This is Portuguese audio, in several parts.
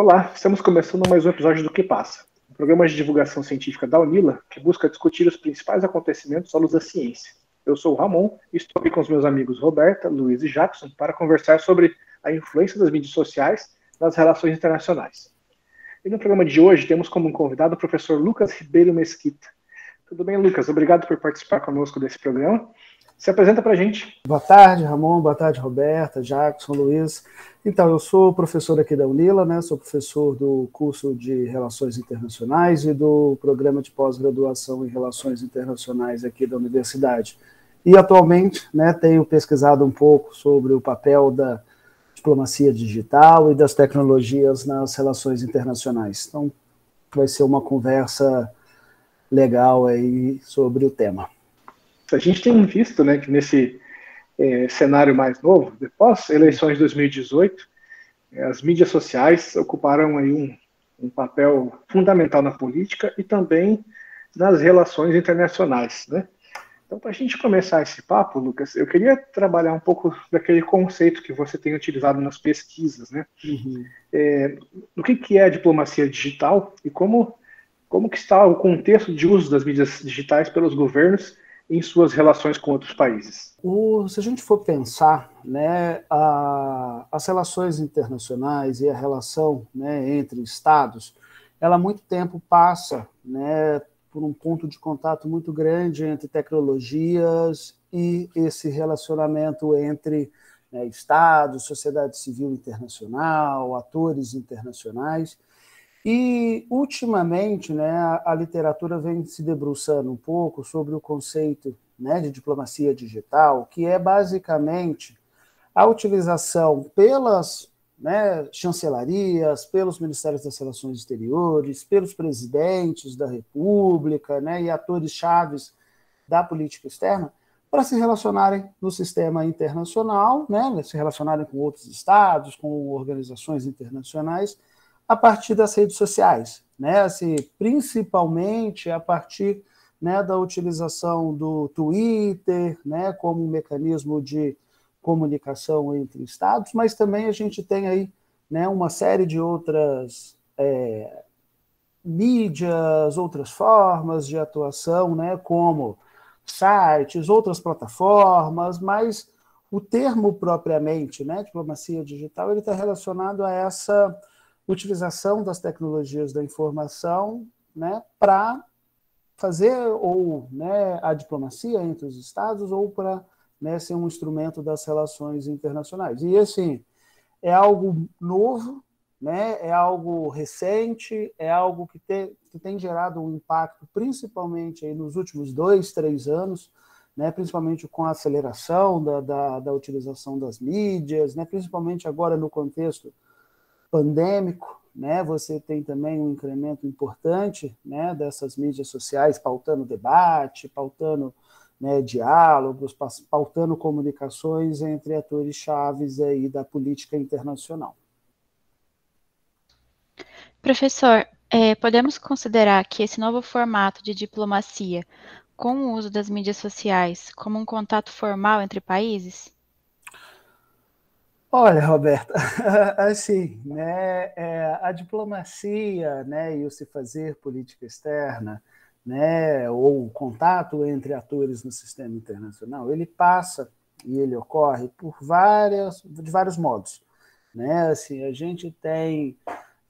Olá, estamos começando mais um episódio do Que Passa, um programa de divulgação científica da UNILA que busca discutir os principais acontecimentos à luz da ciência. Eu sou o Ramon e estou aqui com os meus amigos Roberta, Luiz e Jackson para conversar sobre a influência das mídias sociais nas relações internacionais. E no programa de hoje temos como convidado o professor Lucas Ribeiro Mesquita. Tudo bem, Lucas? Obrigado por participar conosco desse programa se apresenta para a gente. Boa tarde, Ramon. Boa tarde, Roberta, Jackson, Luiz. Então, eu sou professor aqui da UNILA, né? sou professor do curso de Relações Internacionais e do programa de pós-graduação em Relações Internacionais aqui da universidade. E atualmente né, tenho pesquisado um pouco sobre o papel da diplomacia digital e das tecnologias nas relações internacionais. Então, vai ser uma conversa legal aí sobre o tema. A gente tem visto né, que nesse é, cenário mais novo, depois eleições de 2018, é, as mídias sociais ocuparam aí um, um papel fundamental na política e também nas relações internacionais, né? Então, para a gente começar esse papo, Lucas, eu queria trabalhar um pouco daquele conceito que você tem utilizado nas pesquisas, né? Uhum. É, o que, que é a diplomacia digital e como, como que está o contexto de uso das mídias digitais pelos governos em suas relações com outros países. O, se a gente for pensar, né, a, as relações internacionais e a relação né, entre estados, ela há muito tempo passa né, por um ponto de contato muito grande entre tecnologias e esse relacionamento entre né, Estado, sociedade civil internacional, atores internacionais. E, ultimamente, né, a, a, literatura vem se debruçando um pouco sobre o conceito né, de diplomacia digital, que é basicamente a utilização pelas né, chancelarias, pelos ministérios das relações exteriores, pelos presidentes da república né, e atores chaves da política externa, para se relacionarem no sistema internacional, né, se relacionarem com outros estados, com organizações internacionais, a partir das redes sociais, né? Assim, principalmente a partir né, da utilização do Twitter, né, como um mecanismo de comunicação entre estados, mas também a gente tem aí né, uma série de outras é, mídias, outras formas de atuação, né, como sites, outras plataformas, mas o termo propriamente, né, diplomacia digital, ele está relacionado a essa utilização das tecnologias da informação né, para fazer ou né, a diplomacia entre os estados ou para né, ser um instrumento das relações internacionais. E assim, é algo novo, né, é algo recente, é algo que, te, que tem gerado um impacto principalmente aí nos últimos dois, três anos, né, principalmente com a aceleração da, da, da utilização das mídias, né, principalmente agora no contexto pandêmico, né? Você tem também um incremento importante, né, dessas mídias sociais pautando debate, pautando né, diálogos, pautando comunicações entre atores chaves aí da política internacional. Professor, é, podemos considerar que esse novo formato de diplomacia, com o uso das mídias sociais, como um contato formal entre países? Olha, Roberta, assim, né, é, a diplomacia né, e o se fazer política externa, né, ou o contato entre atores no sistema internacional, ele passa e ele ocorre por várias, de vários modos. Né? Assim, a gente tem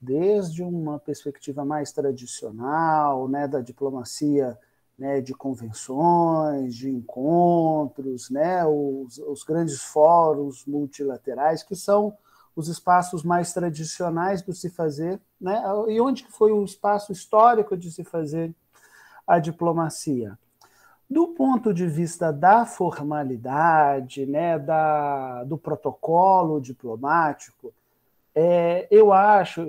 desde uma perspectiva mais tradicional né, da diplomacia né, de convenções, de encontros, né, os, os grandes fóruns multilaterais, que são os espaços mais tradicionais de se fazer, né? e onde foi o espaço histórico de se fazer a diplomacia. Do ponto de vista da formalidade, né, da, do protocolo diplomático, é, eu acho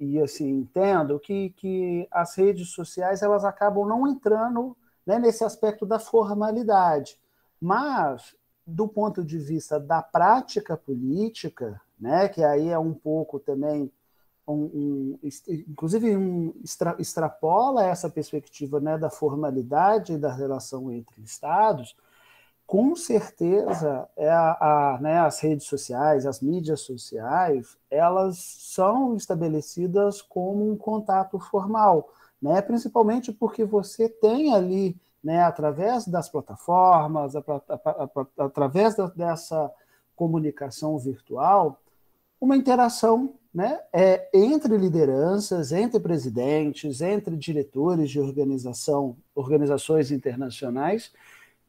e assim entendo que, que as redes sociais elas acabam não entrando né, nesse aspecto da formalidade, mas do ponto de vista da prática política, né, que aí é um pouco também um, um, inclusive um, extra, extrapola essa perspectiva né, da formalidade e da relação entre estados, com certeza é a, a, né, as redes sociais, as mídias sociais, elas são estabelecidas como um contato formal, né? principalmente porque você tem ali, né, através das plataformas, a, através da, dessa comunicação virtual, uma interação né, é, entre lideranças, entre presidentes, entre diretores de organização, organizações internacionais,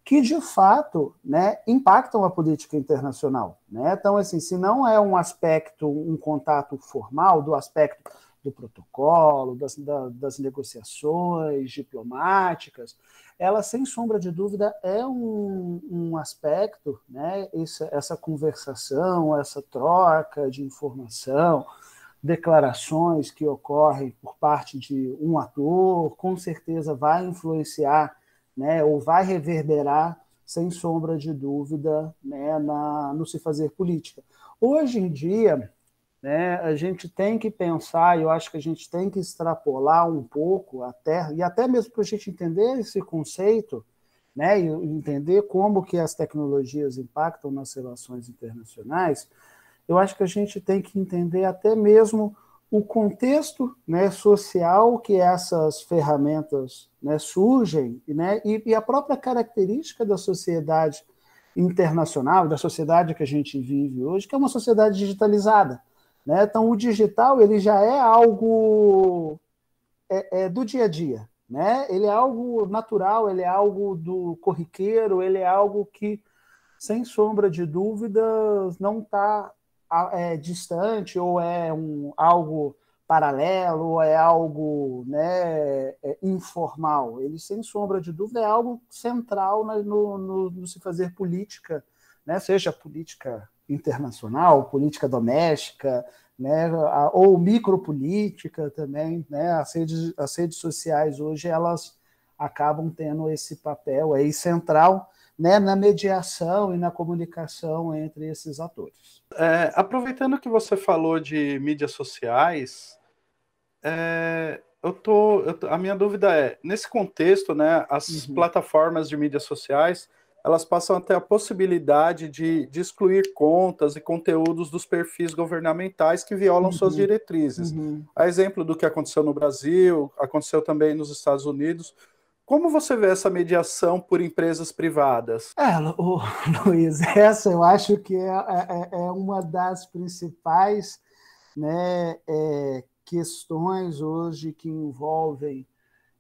que de fato né, impactam a política internacional. Né? Então, assim, se não é um aspecto, um contato formal do aspecto do protocolo, das, da, das negociações diplomáticas, ela, sem sombra de dúvida, é um, um aspecto, né, essa, essa conversação, essa troca de informação, declarações que ocorrem por parte de um ator, com certeza vai influenciar né, ou vai reverberar, sem sombra de dúvida, né, na, no se fazer política. Hoje em dia, né, a gente tem que pensar, eu acho que a gente tem que extrapolar um pouco até, e até mesmo para a gente entender esse conceito, né, e entender como que as tecnologias impactam nas relações internacionais, eu acho que a gente tem que entender até mesmo o contexto né, social que essas ferramentas né, surgem né, e, e, a própria característica da sociedade internacional, da sociedade que a gente vive hoje, que é uma sociedade digitalizada. Né? Então, o digital ele já é algo é, é do dia a dia. Né? Ele é algo natural, ele é algo do corriqueiro, ele é algo que, sem sombra de dúvidas, não está é, distante ou é um, algo paralelo ou é algo né, é, informal. Ele, sem sombra de dúvida, é algo central no, no, no, se fazer política, né, seja política internacional, política doméstica, né, a, ou micropolítica também. Né, as, redes, as redes sociais hoje elas acabam tendo esse papel aí central né, na mediação e na comunicação entre esses atores. É, aproveitando que você falou de mídias sociais, é, eu, tô, eu tô, a minha dúvida é, nesse contexto, né, as uhum. plataformas de mídias sociais, elas passam até a possibilidade de, de, excluir contas e conteúdos dos perfis governamentais que violam uhum. suas diretrizes. Uhum. A exemplo do que aconteceu no Brasil, aconteceu também nos Estados Unidos, como você vê essa mediação por empresas privadas? É, o, Luiz, essa eu acho que é, é, é, é uma das principais né, é, questões hoje que envolvem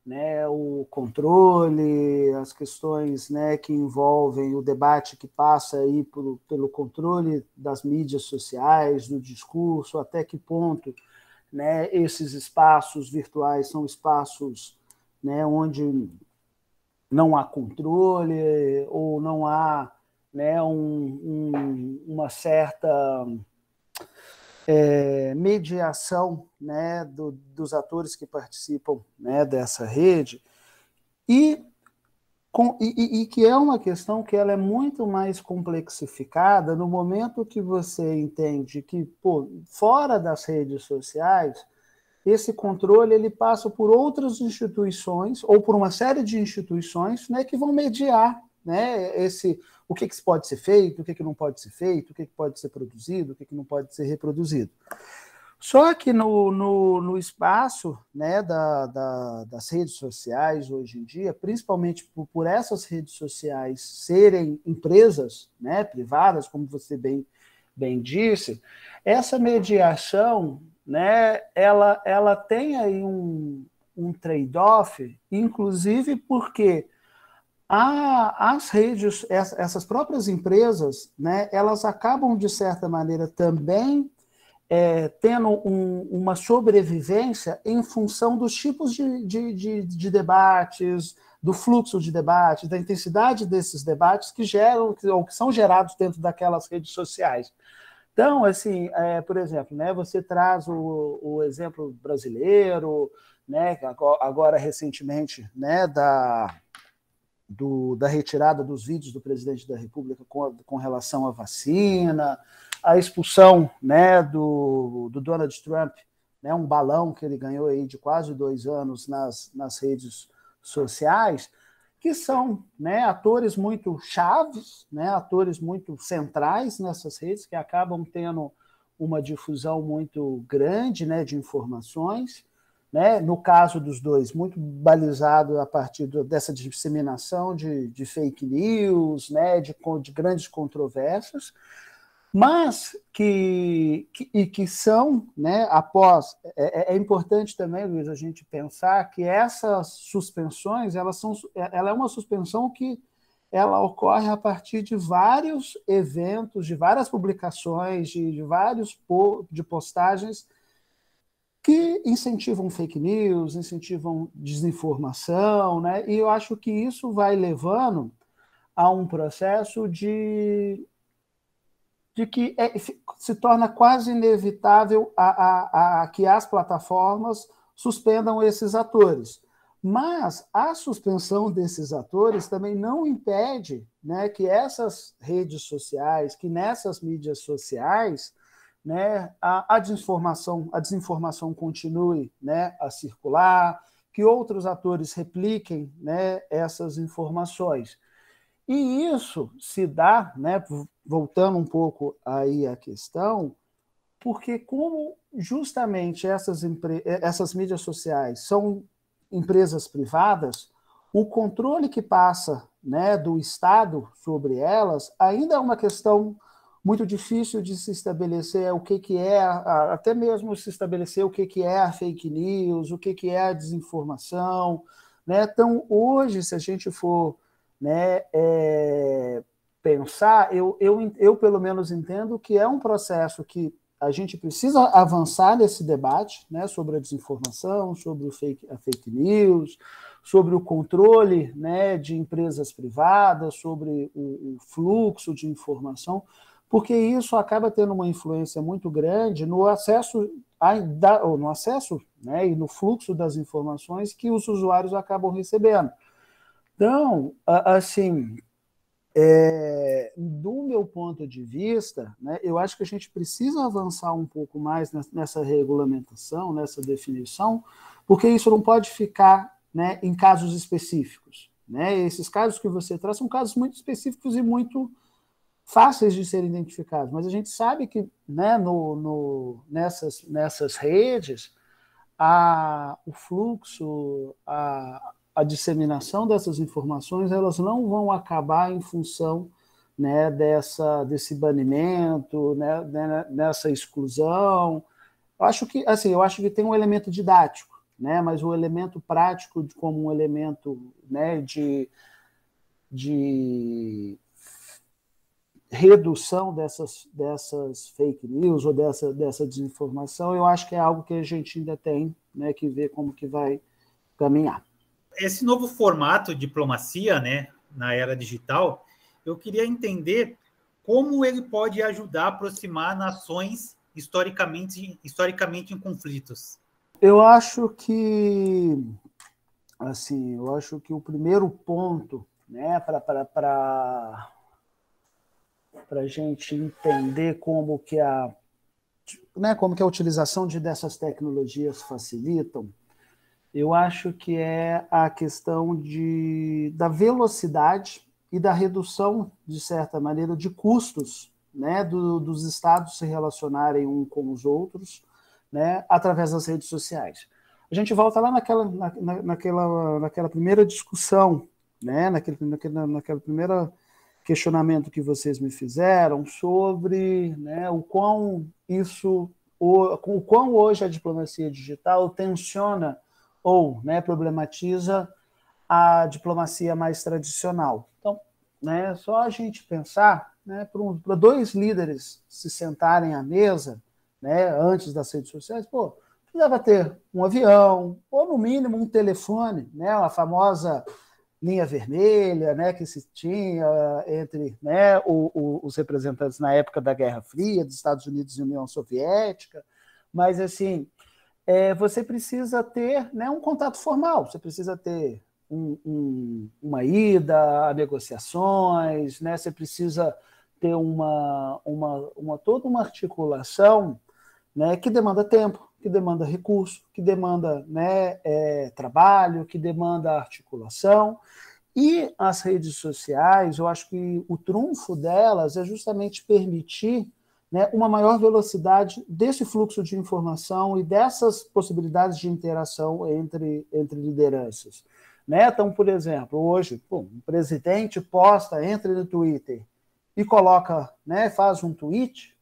né, o controle, as questões né, que envolvem o debate que passa aí por, pelo controle das mídias sociais, do discurso, até que ponto né, esses espaços virtuais são espaços né, onde não há controle ou não há né, um, um, uma certa é, mediação né, do, dos atores que participam né, dessa rede e, com, e, e, que é uma questão que ela é muito mais complexificada no momento que você entende que pô, fora das redes sociais esse controle ele passa por outras instituições ou por uma série de instituições né, que vão mediar né, esse o que, que pode ser feito, o que, que não pode ser feito, o que, que pode ser produzido, o que, que não pode ser reproduzido. Só que no, no, no espaço né, da, da, das redes sociais hoje em dia, principalmente por, por essas redes sociais serem empresas né, privadas, como você bem, bem disse, essa mediação né, ela, ela tem aí um, um trade-off, inclusive porque a, as redes, essas próprias empresas, né, elas acabam, de certa maneira, também é, tendo um, uma sobrevivência em função dos tipos de, de, de, de, debates, do fluxo de debates, da intensidade desses debates que geram ou que são gerados dentro daquelas redes sociais. Então, assim, é, por exemplo, né, você traz o, o exemplo brasileiro, né, agora recentemente, né, da, do, da retirada dos vídeos do presidente da República com, com relação à vacina, a expulsão né, do, do Donald Trump, né, um balão que ele ganhou aí de quase dois anos nas, nas redes sociais que são né, atores muito chaves, né, atores muito centrais nessas redes, que acabam tendo uma difusão muito grande né, de informações. Né, no caso dos dois, muito balizado a partir dessa disseminação de, de fake news, né, de, de grandes controvérsias mas que, que, e que são, né, após, é, é, é, importante também, Luiz, a gente pensar que essas suspensões, elas são, é, ela é uma suspensão que ela ocorre a partir de vários eventos, de várias publicações, de, de vários po, de postagens que incentivam fake news, incentivam desinformação, né? E eu acho que isso vai levando a um processo de de que é, se torna quase inevitável a, a, a, que as plataformas suspendam esses atores. Mas a suspensão desses atores também não impede né, que essas redes sociais, que nessas mídias sociais, né, a, a, desinformação, a desinformação continue né, a circular, que outros atores repliquem né, essas informações. E isso se dá, né, voltando um pouco aí à questão, porque como justamente essas, essas mídias sociais são empresas privadas, o controle que passa né, do Estado sobre elas ainda é uma questão muito difícil de se estabelecer o que, que é, até mesmo se estabelecer o que, que é a fake news, o que, que é a desinformação. Né? Então, hoje, se a gente for né, é, pensar, eu, eu, eu pelo menos entendo que é um processo que a gente precisa avançar nesse debate né, sobre a desinformação, sobre o fake, a fake news, sobre o controle né, de empresas privadas, sobre o, o, fluxo de informação, porque isso acaba tendo uma influência muito grande no acesso, a, da, ou no acesso né, e no fluxo das informações que os usuários acabam recebendo. Então, assim, é, do meu ponto de vista, né, eu acho que a gente precisa avançar um pouco mais nessa regulamentação, nessa definição, porque isso não pode ficar né, em casos específicos. Né? Esses casos que você traz são casos muito específicos e muito fáceis de serem identificados, mas a gente sabe que né, no, no, nessas, nessas redes a, o fluxo, a, a disseminação dessas informações elas não vão acabar em função né, dessa, desse banimento, né, dessa né, exclusão. Eu acho que assim, eu acho que tem um elemento didático, né, mas o elemento prático como um elemento né, de, de redução dessas, dessas fake news ou dessa, dessa desinformação, eu acho que é algo que a gente ainda tem né, que ver como que vai caminhar. Esse novo formato de diplomacia, né, na era digital, eu queria entender como ele pode ajudar a aproximar nações historicamente, historicamente em conflitos. Eu acho que assim, eu acho que o primeiro ponto, né, para para para a gente entender como que a né, como que a utilização de dessas tecnologias facilitam eu acho que é a questão de, da velocidade e da redução, de certa maneira, de custos né, do, dos estados se relacionarem um com os outros né, através das redes sociais. A gente volta lá naquela, na, naquela, naquela primeira discussão, né, naquele, naquele, naquele primeiro questionamento que vocês me fizeram sobre né, o quão isso, o, o quão hoje a diplomacia digital tensiona ou né, problematiza a diplomacia mais tradicional. Então, né, só a gente pensar né, para dois líderes se sentarem à mesa né, antes das redes sociais, pô, precisava ter um avião, ou no mínimo um telefone, né, a famosa linha vermelha né, que se tinha eh, entre né, o, o, os representantes na época da Guerra Fria, dos Estados Unidos e União Soviética, mas assim, é, você precisa ter né, um contato formal, você precisa ter um, um, uma ida a negociações, né, você precisa ter uma, uma, uma, toda uma articulação né, que demanda tempo, que demanda recurso, que demanda né, é, trabalho, que demanda articulação. E as redes sociais, eu acho que o trunfo delas é justamente permitir né, uma maior velocidade desse fluxo de informação e dessas possibilidades de interação entre, entre lideranças. Né? Então, por exemplo, hoje, bom, um presidente posta, entra no Twitter e coloca, né, faz um tweet,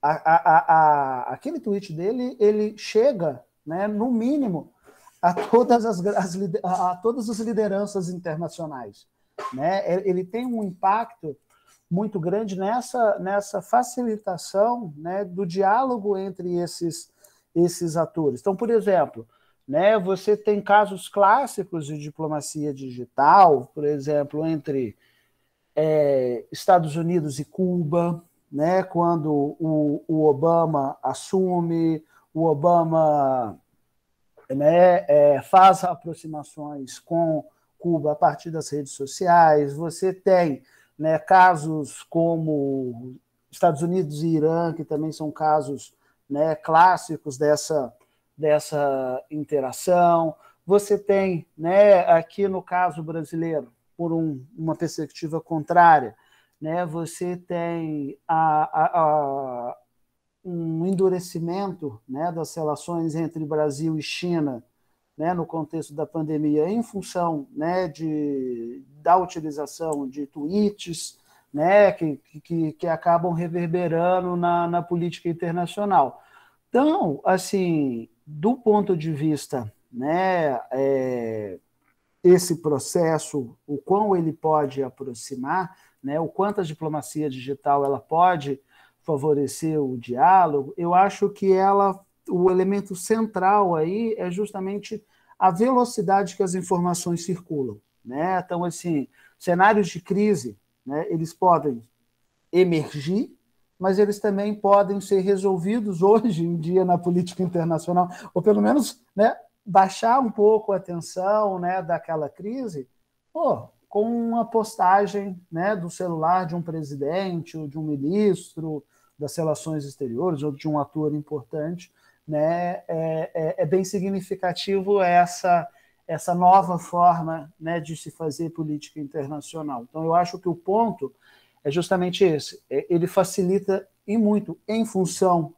a, a, a, aquele tweet dele, ele chega, né, no mínimo, a todas as, as a todas as lideranças internacionais. Né? Ele tem um impacto muito grande nessa, nessa facilitação né, do diálogo entre esses, esses atores. Então, por exemplo, né, você tem casos clássicos de diplomacia digital, por exemplo, entre é, Estados Unidos e Cuba, né, quando o, o Obama assume, o Obama né, é, faz aproximações com Cuba a partir das redes sociais, você tem né? Casos como Estados Unidos e Irã, que também são casos né, clássicos dessa, dessa interação. Você tem, né, aqui no caso brasileiro, por um, uma perspectiva contrária, né, você tem a, a, a um endurecimento né, das relações entre Brasil e China né, no contexto da pandemia, em função né, de, da utilização de tweets né, que, que, que acabam reverberando na, na política internacional. Então, assim, do ponto de vista, né, é, esse processo, o quão ele pode aproximar, né, o quanto a diplomacia digital ela pode favorecer o diálogo, eu acho que ela o elemento central aí é justamente a velocidade que as informações circulam. Né? Então, assim, cenários de crise, né, eles podem emergir, mas eles também podem ser resolvidos hoje em dia na política internacional, ou pelo menos né, baixar um pouco a tensão né, daquela crise pô, com uma postagem né, do celular de um presidente ou de um ministro das relações exteriores ou de um ator importante né, é, é, é, bem significativo essa essa nova forma né, de se fazer política internacional. Então, eu acho que o ponto é justamente esse. É, ele facilita e muito em função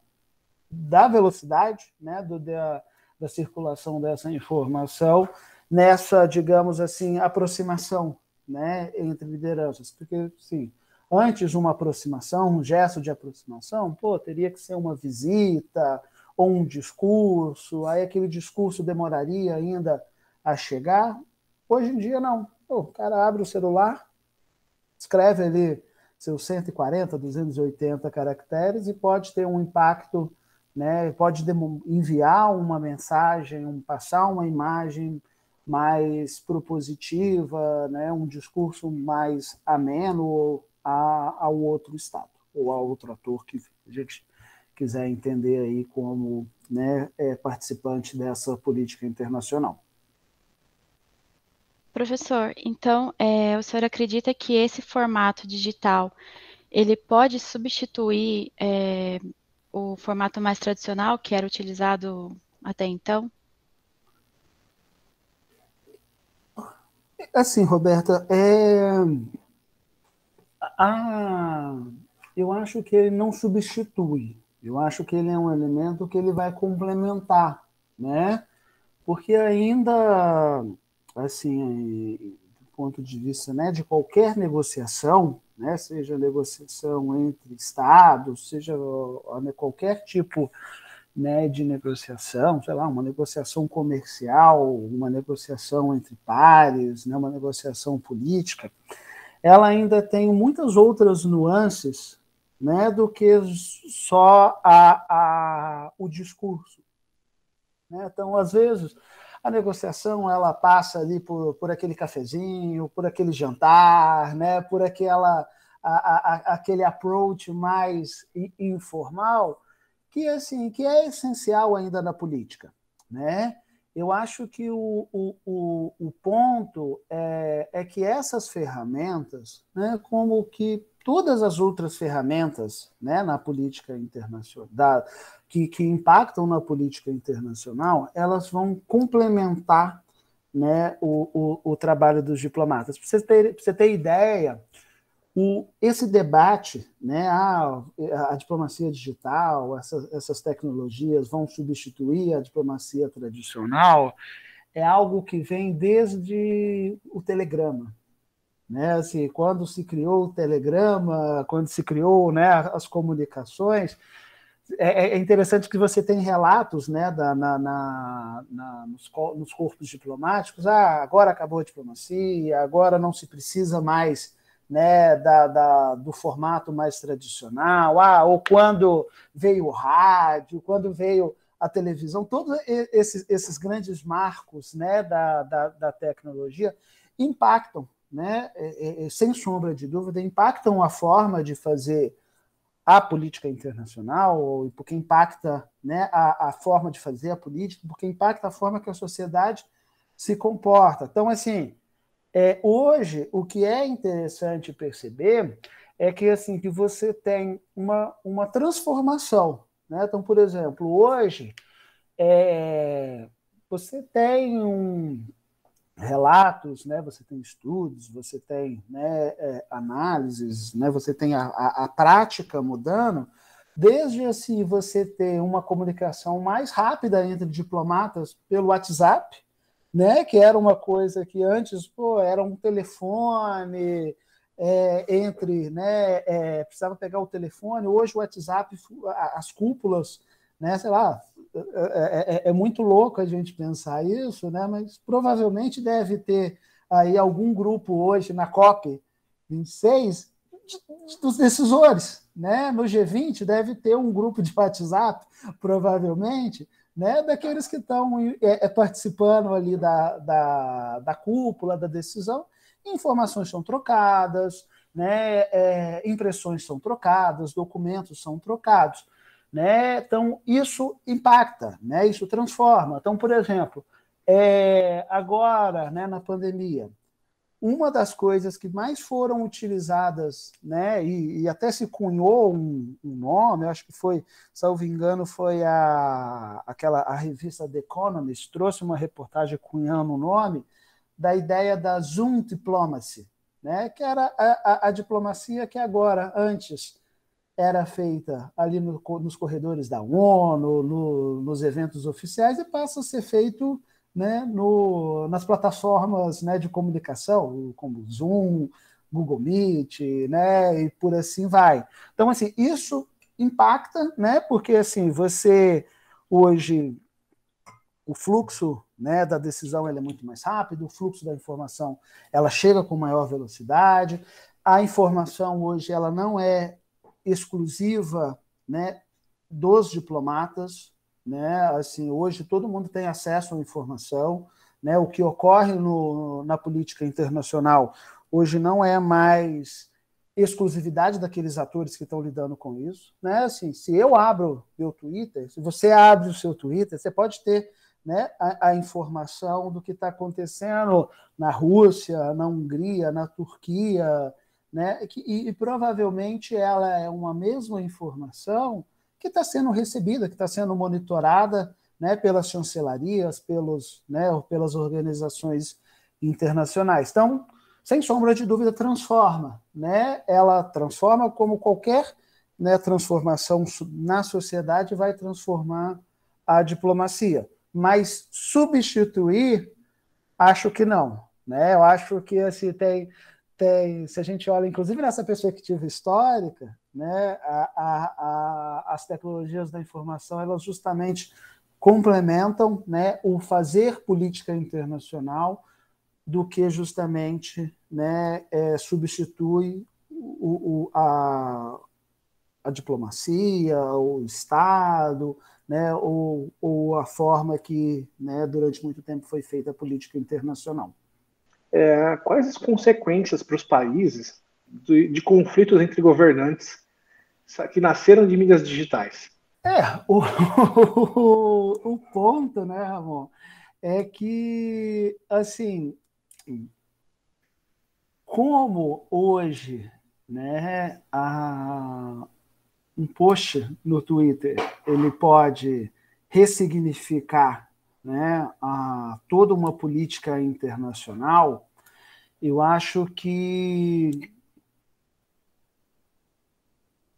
da velocidade, né, do, da, da circulação dessa informação, nessa, digamos assim, aproximação né, entre lideranças. Porque, sim, antes uma aproximação, um gesto de aproximação, pô, teria que ser uma visita, ou um discurso, aí aquele discurso demoraria ainda a chegar. Hoje em dia, não. O cara abre o celular, escreve ali seus 140, 280 caracteres e pode ter um impacto, né? pode enviar uma mensagem, um, passar uma imagem mais propositiva, né? um discurso mais ameno ao outro Estado ou ao outro ator que a gente quiser entender aí como né, é, participante dessa política internacional. Professor, então é, o senhor acredita que esse formato digital ele pode substituir é, o formato mais tradicional que era utilizado até então? Assim, Roberta, é... ah, eu acho que ele não substitui, eu acho que ele é um elemento que ele vai complementar, né? Porque ainda, assim, do ponto de vista né, de qualquer negociação, né, seja negociação entre estados, seja né, qualquer tipo né, de negociação, sei lá, uma negociação comercial, uma negociação entre pares, né, uma negociação política, ela ainda tem muitas outras nuances né, do que só a, a, o discurso. Né? Então, às vezes, a negociação ela passa ali por, por aquele cafezinho, por aquele jantar, né, por aquela, a, aquele approach mais informal, que assim que é essencial ainda na política. Né? Eu acho que o, o, o, o ponto é, é que essas ferramentas, né, como que todas as outras ferramentas né, na política internacional, que, que impactam na política internacional, elas vão complementar né, o, o, o trabalho dos diplomatas. Para você ter, você ter ideia, o, esse debate, né, a, diplomacia digital, essas, essas tecnologias vão substituir a diplomacia tradicional, é algo que vem desde o telegrama, né? quando se criou o telegrama, quando se criou né, as comunicações, é, é, é interessante que você tem relatos né, da, na, na, na nos, nos, corpos diplomáticos, ah, agora acabou a diplomacia, agora não se precisa mais né, da, da, do formato mais tradicional, ah, ou quando veio o rádio, quando veio a televisão, todos esses, esses grandes marcos né, da, da, da tecnologia impactam né, é, é, é, sem sombra de dúvida, impactam a forma de fazer a política internacional, porque impacta né, a, a, forma de fazer a política, porque impacta a forma que a sociedade se comporta. Então, assim, é, hoje o que é interessante perceber é que assim que você tem uma, uma transformação. Né? Então, por exemplo, hoje é, você tem um, relatos, né? Você tem estudos, você tem né, é, análises, né? Você tem a, a, a prática mudando desde assim você ter uma comunicação mais rápida entre diplomatas pelo WhatsApp, né, que era uma coisa que antes pô, era um telefone é, entre, né, é, precisava pegar o telefone. Hoje o WhatsApp, as cúpulas né? Sei lá, é, é, é, é, muito louco a gente pensar isso, né? Mas provavelmente deve ter aí algum grupo hoje na COP 26 dos decisores, né? No G20 deve ter um grupo de WhatsApp, provavelmente, né? Daqueles que estão é, é, participando ali da, da, da cúpula da decisão, informações são trocadas, né? É, impressões são trocadas, documentos são trocados né? Então, isso impacta, né? isso transforma. Então, por exemplo, é, agora, né, na pandemia, uma das coisas que mais foram utilizadas, né, e, e até se cunhou um, um, nome, eu acho que foi, salvo engano, foi a, aquela, a revista The Economist, trouxe uma reportagem cunhando o nome, da ideia da Zoom Diplomacy, né, que era a, a, a diplomacia que é agora, antes, era feita ali no, nos corredores da ONU, no, nos eventos oficiais, e passa a ser feito né, no, nas plataformas né, de comunicação, como Zoom, Google Meet, né, e por assim vai. Então, assim, isso impacta, né, porque assim, você hoje o fluxo né, da decisão é muito mais rápido, o fluxo da informação ela chega com maior velocidade, a informação hoje ela não é exclusiva né, dos diplomatas. Né? Assim, hoje todo mundo tem acesso à informação. Né? O que ocorre no, na política internacional hoje não é mais exclusividade daqueles atores que estão lidando com isso, né? Assim, se eu abro meu Twitter, se você abre o seu Twitter, você pode ter, né, a, a informação do que está acontecendo na Rússia, na Hungria, na Turquia, né? E, e provavelmente ela é uma mesma informação que está sendo recebida, que está sendo monitorada né, pelas chancelarias, pelos, né, pelas organizações internacionais. Então, sem sombra de dúvida, transforma. Né? Ela transforma como qualquer né, transformação na sociedade vai transformar a diplomacia. Mas substituir, acho que não. Né? Eu acho que assim, tem tem, se a gente olha, inclusive nessa perspectiva histórica, né, a, a, a, as tecnologias da informação, elas justamente complementam né, o fazer política internacional do que justamente né, é, substitui o, o, a, a diplomacia, o Estado, né, ou, ou a forma que né, durante muito tempo foi feita a política internacional é, quais as consequências para os países de, de, conflitos entre governantes que nasceram de mídias digitais? É, o, o, o ponto, né, Ramon, é que, assim, como hoje, né, a, um post no Twitter, ele pode ressignificar né, a toda uma política internacional, eu acho que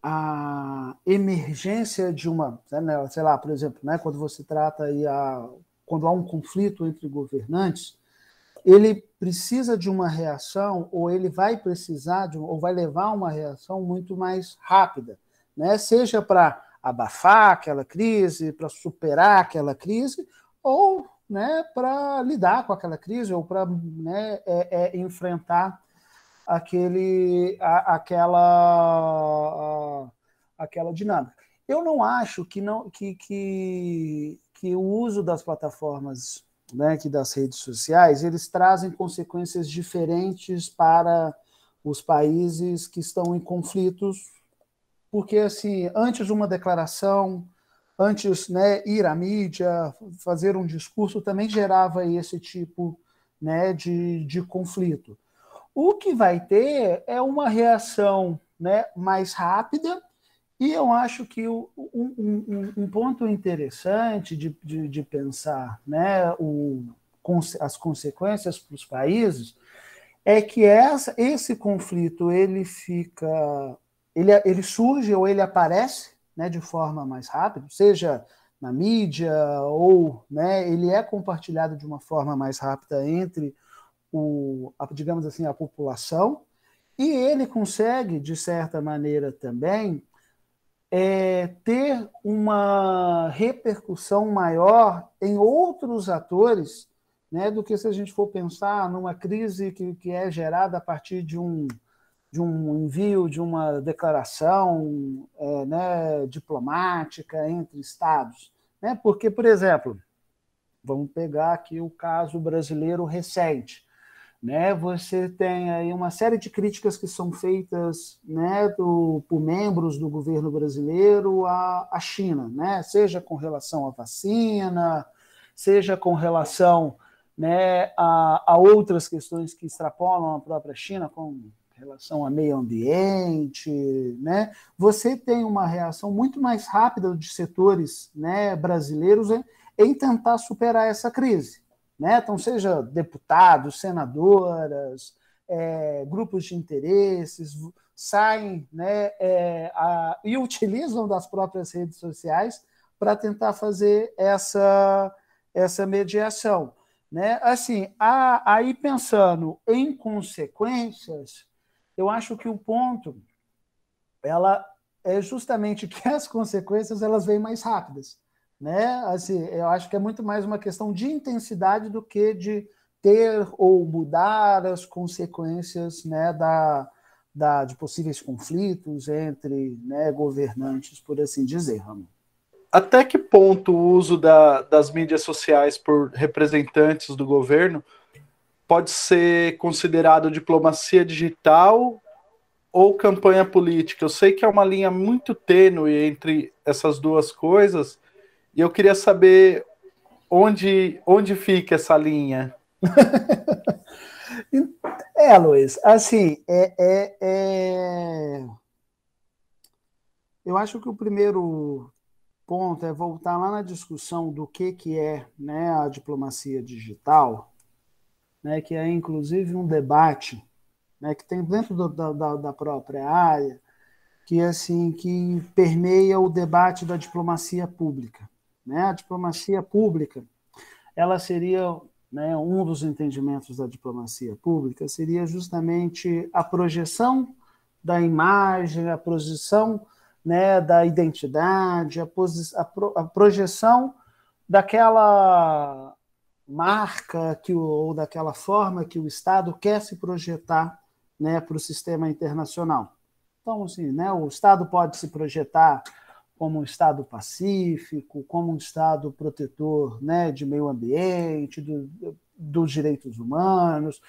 a emergência de uma, né, né, sei lá, por exemplo, né, quando você trata aí a, quando há um conflito entre governantes, ele precisa de uma reação ou ele vai precisar de ou vai levar uma reação muito mais rápida, né? Seja para abafar aquela crise, para superar aquela crise, ou né, para lidar com aquela crise ou para né, é, é, enfrentar aquele, a, aquela, a, aquela dinâmica. Eu não acho que, não, que, que, que o uso das plataformas, né, que das redes sociais, eles trazem consequências diferentes para os países que estão em conflitos, porque assim, antes de uma declaração, antes né, ir à mídia, fazer um discurso, também gerava esse tipo né, de, de conflito. O que vai ter é uma reação né, mais rápida, e eu acho que um, um, um ponto interessante de, de, de pensar né, o, as consequências para os países é que essa, esse conflito ele fica ele, ele surge ou ele aparece né, de forma mais rápida, seja na mídia ou né, ele é compartilhado de uma forma mais rápida entre o, a, digamos assim, a população, e ele consegue, de certa maneira também, é, ter uma repercussão maior em outros atores né, do que se a gente for pensar numa crise que, que é gerada a partir de um, de um envio de uma declaração é, né, diplomática entre Estados. Né? Porque, por exemplo, vamos pegar aqui o caso brasileiro recente. Né? Você tem aí uma série de críticas que são feitas né, do, por membros do governo brasileiro à, à China, né? seja com relação à vacina, seja com relação né, a, a outras questões que extrapolam a própria China, como relação a meio ambiente, né? Você tem uma reação muito mais rápida de setores né, brasileiros em tentar superar essa crise, né? Então, seja deputados, senadoras, é, grupos de interesses saem, né, é, a, e utilizam das próprias redes sociais para tentar fazer essa essa mediação. Né? Assim, a, aí pensando em consequências, eu acho que o ponto ela é justamente que as consequências elas vêm mais rápidas, né? Assim, eu acho que é muito mais uma questão de intensidade do que de ter ou mudar as consequências, né, da, da de possíveis conflitos entre, né, governantes, por assim dizer, Ramon. Até que ponto o uso da, das mídias sociais por representantes do governo pode ser considerado diplomacia digital ou campanha política. Eu sei que é uma linha muito tênue entre essas duas coisas, e eu queria saber onde, onde fica essa linha. é, Luiz, assim, é, é, é, eu acho que o primeiro ponto é voltar lá na discussão do que, que é né, a diplomacia digital né, que é inclusive um debate né, que tem dentro do, da, da própria área, que é, assim que permeia o debate da diplomacia pública. Né? A diplomacia pública, ela seria né, um dos entendimentos da diplomacia pública seria justamente a projeção da imagem, a projeção né, da identidade, a, a, pro a projeção daquela marca que o, ou daquela forma que o Estado quer se projetar né, para o sistema internacional. Então, assim, né, o Estado pode se projetar como um Estado pacífico, como um Estado protetor né, de meio ambiente, do, dos direitos humanos,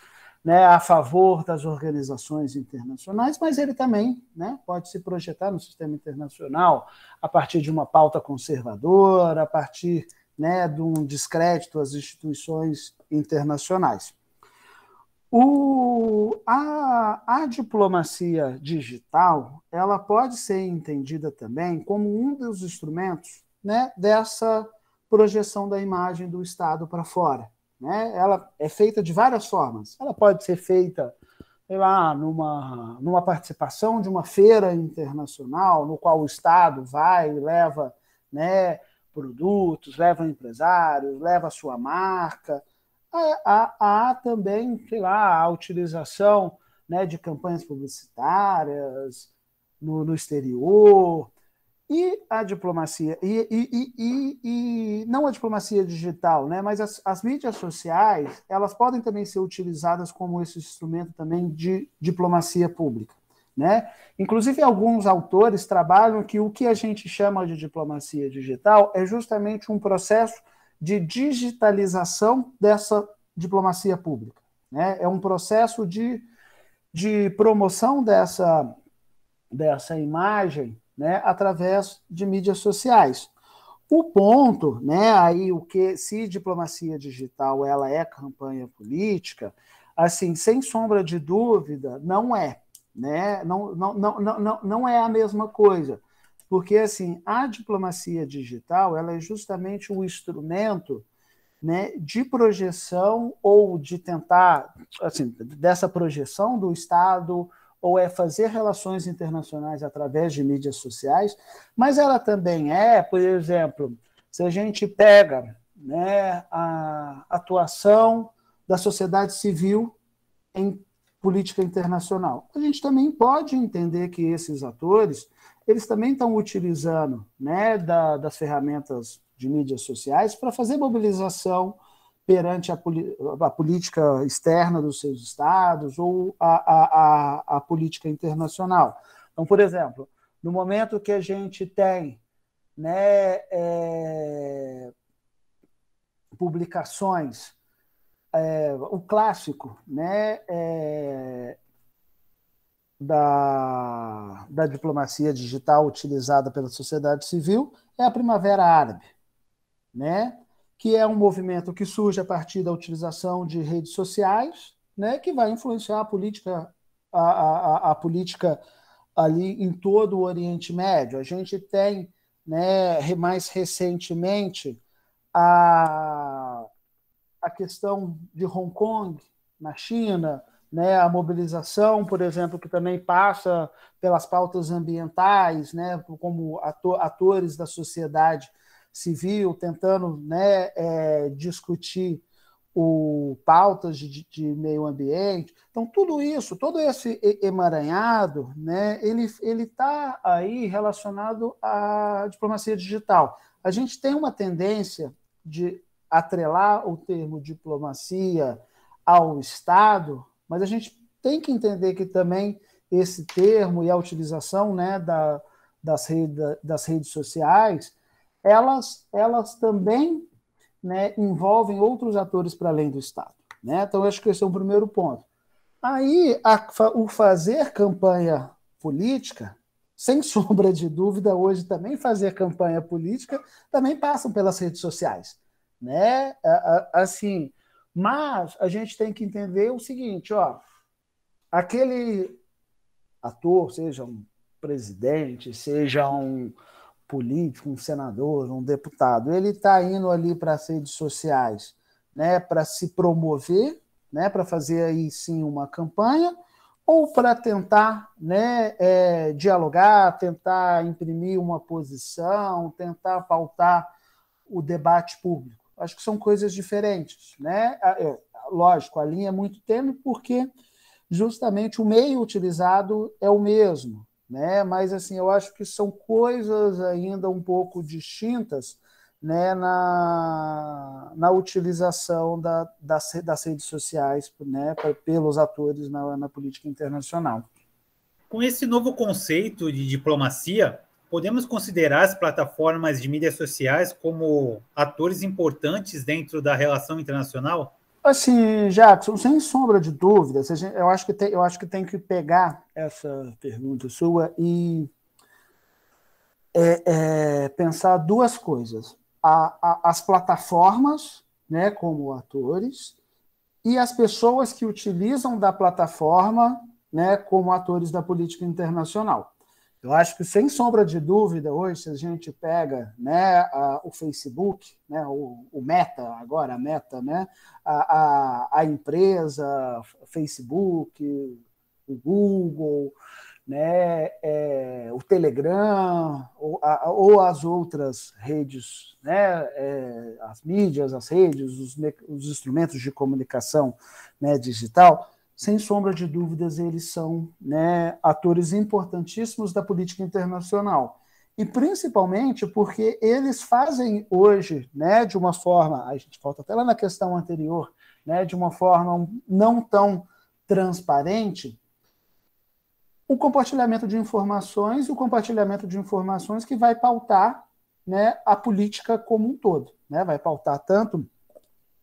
né, a favor das organizações internacionais, mas ele também né, pode se projetar no sistema internacional a partir de uma pauta conservadora, a partir né, de um descrédito às instituições internacionais. O, a, a diplomacia digital ela pode ser entendida também como um dos instrumentos né, dessa projeção da imagem do Estado para fora. Né? Ela é feita de várias formas. Ela pode ser feita sei lá, numa, numa participação de uma feira internacional, no qual o Estado vai e leva né, produtos, levam empresários, leva a sua marca. Há, há, há, também, sei lá, a utilização né, de campanhas publicitárias no, no exterior. E a diplomacia, e, e, e, e, não a diplomacia digital, né, mas as, as mídias sociais, elas podem também ser utilizadas como esse instrumento também de diplomacia pública. Né? Inclusive, alguns autores trabalham que o que a gente chama de diplomacia digital é justamente um processo de digitalização dessa diplomacia pública. Né? É um processo de, de promoção dessa, dessa imagem né, através de mídias sociais. O ponto, né, aí o que se diplomacia digital ela é campanha política, assim, sem sombra de dúvida, não é, né? Não, não, não, não, não é a mesma coisa, porque assim a diplomacia digital ela é justamente um instrumento né, de projeção ou de tentar assim dessa projeção do Estado ou é fazer relações internacionais através de mídias sociais, mas ela também é, por exemplo, se a gente pega né, a atuação da sociedade civil em política internacional. A gente também pode entender que esses atores, eles também estão utilizando né, da, das ferramentas de mídias sociais para fazer mobilização perante a, a, política externa dos seus estados ou a, a, a política internacional. Então, por exemplo, no momento que a gente tem né, é, publicações é, o clássico né, é, da, da diplomacia digital utilizada pela sociedade civil é a Primavera Árabe, né, que é um movimento que surge a partir da utilização de redes sociais, né, que vai influenciar a política, a, a, a política ali em todo o Oriente Médio. A gente tem, né, mais recentemente, a a questão de Hong Kong na China, né, a mobilização, por exemplo, que também passa pelas pautas ambientais, né, como atores da sociedade civil tentando né, é, discutir o pautas de, de, meio ambiente. Então, tudo isso, todo esse emaranhado, né, ele está aí relacionado à diplomacia digital. A gente tem uma tendência de atrelar o termo diplomacia ao Estado, mas a gente tem que entender que também esse termo e a utilização né, da, das, rede, das redes sociais, elas, elas também né, envolvem outros atores para além do Estado. Né? Então, acho que esse é o primeiro ponto. Aí, a, o fazer campanha política, sem sombra de dúvida, hoje também fazer campanha política também passam pelas redes sociais né? Assim, mas a gente tem que entender o seguinte, ó, aquele ator, seja um presidente, seja um político, um senador, um deputado, ele está indo ali para as redes sociais, né, para se promover, né, para fazer aí sim uma campanha ou para tentar né, é, dialogar, tentar imprimir uma posição, tentar pautar o debate público acho que são coisas diferentes. Né? É, lógico, a linha é muito tênue, porque justamente o meio utilizado é o mesmo. Né? Mas assim, eu acho que são coisas ainda um pouco distintas né? na, na utilização da, das, das redes sociais né? pelos atores na, na política internacional. Com esse novo conceito de diplomacia, podemos considerar as plataformas de mídias sociais como atores importantes dentro da relação internacional? Assim, Jackson, sem sombra de dúvida, eu acho que tem, eu acho que, tem que pegar essa pergunta sua e é, é, pensar duas coisas. A, a, as plataformas, né, como atores, e as pessoas que utilizam da plataforma, né, como atores da política internacional. Eu acho que, sem sombra de dúvida, hoje, se a gente pega né, a, o Facebook, né, o, o, Meta, agora, a Meta, né, a, a, a empresa, Facebook, o Google, né, é, o Telegram, ou, a, ou, as outras redes, né, é, as mídias, as redes, os, os instrumentos de comunicação né, digital, sem sombra de dúvidas, eles são né, atores importantíssimos da política internacional. E principalmente porque eles fazem hoje, né, de uma forma, a gente volta até lá na questão anterior, né, de uma forma não tão transparente, o compartilhamento de informações e o compartilhamento de informações que vai pautar né, a política como um todo. Né, vai pautar tanto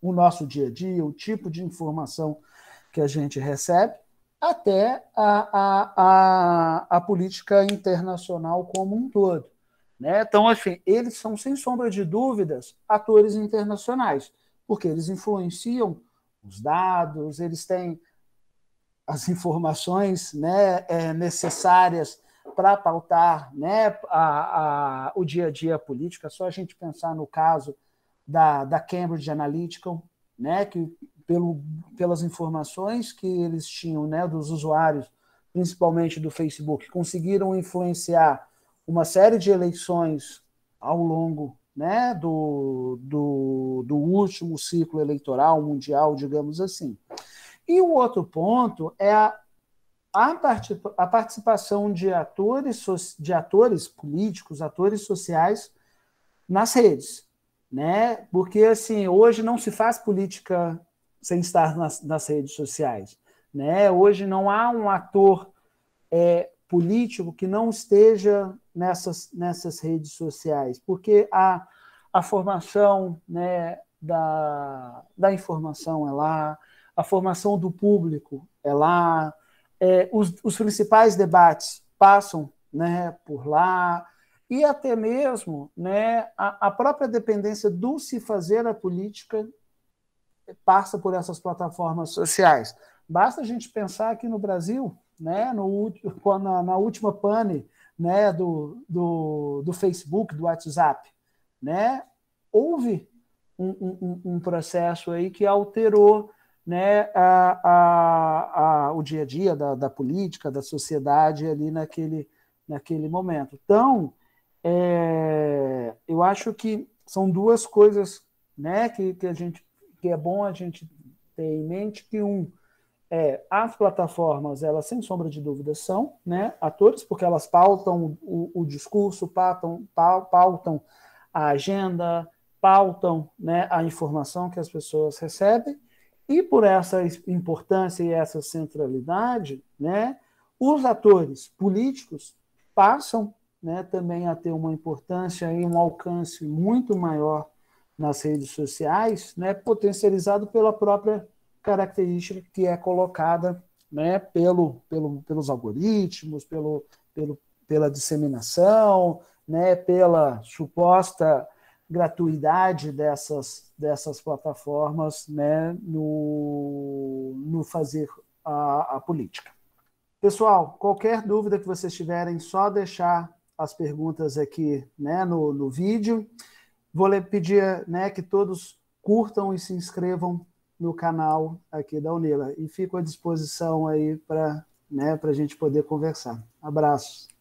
o nosso dia a dia, o tipo de informação que a gente recebe, até a, a, a, a política internacional como um todo. Né? Então, assim, eles são, sem sombra de dúvidas, atores internacionais, porque eles influenciam os dados, eles têm as informações né, é, necessárias para pautar né, a, a, o dia a dia político. É só a gente pensar no caso da, da Cambridge Analytica, né, que pelo, pelas informações que eles tinham né, dos usuários, principalmente do Facebook, conseguiram influenciar uma série de eleições ao longo né, do, do, do último ciclo eleitoral mundial, digamos assim. E o outro ponto é a, a, participação de atores, de atores políticos, atores sociais nas redes. Né? Porque assim, hoje não se faz política sem estar nas, nas redes sociais. Né? Hoje não há um ator é, político que não esteja nessas, nessas redes sociais, porque a, a formação né, da, da informação é lá, a formação do público é lá, é, os, os principais debates passam né, por lá, e até mesmo né, a, a própria dependência do se fazer a política passa por essas plataformas sociais. Basta a gente pensar aqui no Brasil, né, no, na, na última pane né, do, do, do Facebook, do WhatsApp, né, houve um, um, um processo aí que alterou né, a, a, a, o dia a dia da, da política, da sociedade ali naquele, naquele momento. Então, é, eu acho que são duas coisas né, que, que a gente que é bom a gente ter em mente que um é, as plataformas, elas sem sombra de dúvida são né, atores, porque elas pautam o, o discurso, pautam, pautam a agenda, pautam né, a informação que as pessoas recebem, e por essa importância e essa centralidade, né, os atores políticos passam né, também a ter uma importância e um alcance muito maior nas redes sociais, né, potencializado pela própria característica que é colocada né, pelo, pelo, pelos algoritmos, pelo, pelo, pela disseminação, né, pela suposta gratuidade dessas, dessas plataformas né, no, no fazer a, a política. Pessoal, qualquer dúvida que vocês tiverem, só deixar as perguntas aqui né, no, no vídeo. Vou pedir né, que todos curtam e se inscrevam no canal aqui da Unila. E fico à disposição aí para né, a gente poder conversar. Abraços.